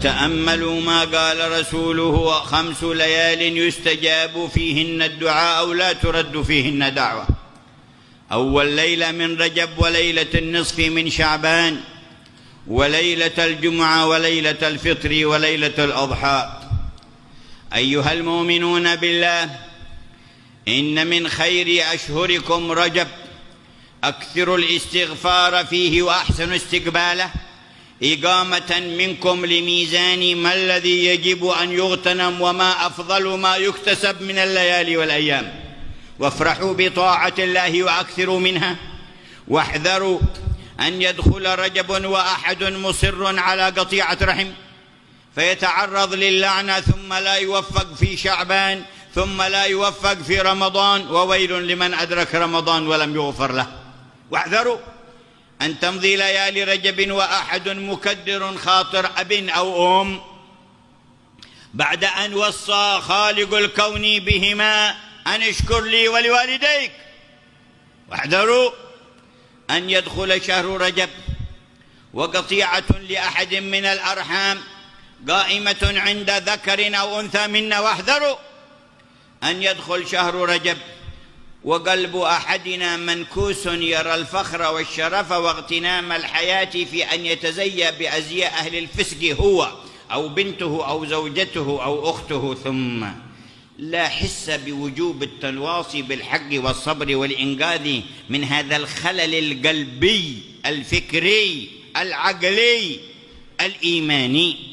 تأملوا ما قال رسوله خمس ليال يستجاب فيهن الدعاء أو لا ترد فيهن دعوة أول ليلة من رجب وليلة النصف من شعبان وليلة الجمعة وليلة الفطر وليلة الأضحى أيها المؤمنون بالله إن من خير أشهركم رجب أكثر الاستغفار فيه وأحسن استقباله إقامة منكم لميزان ما الذي يجب أن يغتنم وما أفضل ما يكتسب من الليالي والأيام وافرحوا بطاعة الله وأكثروا منها واحذروا أن يدخل رجب وأحد مصر على قطيعة رحم فيتعرض للعنة ثم لا يوفق في شعبان ثم لا يوفق في رمضان وويل لمن أدرك رمضان ولم يغفر له واحذروا أن تمضي ليالي رجب وأحد مكدر خاطر أب أو أم بعد أن وصى خالق الكون بهما أن اشكر لي ولوالديك واحذروا أن يدخل شهر رجب وقطيعة لأحد من الأرحام قائمة عند ذكر أو أنثى منا واحذروا أن يدخل شهر رجب وقلب احدنا منكوس يرى الفخر والشرف واغتنام الحياه في ان يتزيا بازياء اهل الفسق هو او بنته او زوجته او اخته ثم لا حس بوجوب التواصي بالحق والصبر والانقاذ من هذا الخلل القلبي الفكري العقلي الايماني